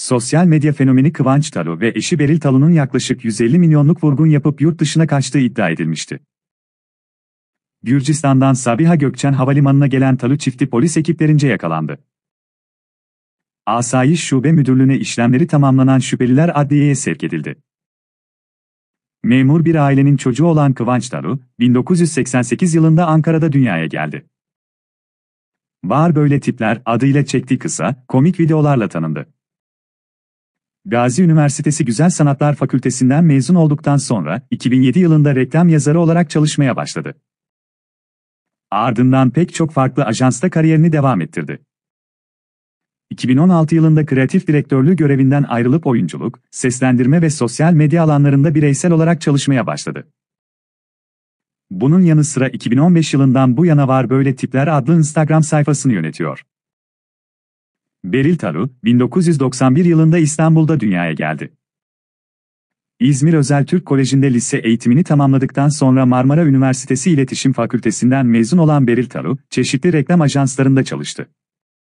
Sosyal medya fenomeni Kıvanç Talo ve eşi Beril Talo'nun yaklaşık 150 milyonluk vurgun yapıp yurt dışına kaçtığı iddia edilmişti. Gürcistan'dan Sabiha Gökçen Havalimanı'na gelen Talo çifti polis ekiplerince yakalandı. Asayiş Şube Müdürlüğü'ne işlemleri tamamlanan şüpheliler adliyeye sevk edildi. Memur bir ailenin çocuğu olan Kıvanç Talo, 1988 yılında Ankara'da dünyaya geldi. Var Böyle Tipler adıyla çektiği kısa, komik videolarla tanındı. Gazi Üniversitesi Güzel Sanatlar Fakültesinden mezun olduktan sonra 2007 yılında reklam yazarı olarak çalışmaya başladı. Ardından pek çok farklı ajansta kariyerini devam ettirdi. 2016 yılında kreatif direktörlüğü görevinden ayrılıp oyunculuk, seslendirme ve sosyal medya alanlarında bireysel olarak çalışmaya başladı. Bunun yanı sıra 2015 yılından bu yana var böyle tipler adlı Instagram sayfasını yönetiyor. Beril Taru, 1991 yılında İstanbul'da dünyaya geldi. İzmir Özel Türk Koleji'nde lise eğitimini tamamladıktan sonra Marmara Üniversitesi İletişim Fakültesinden mezun olan Beril Taru, çeşitli reklam ajanslarında çalıştı.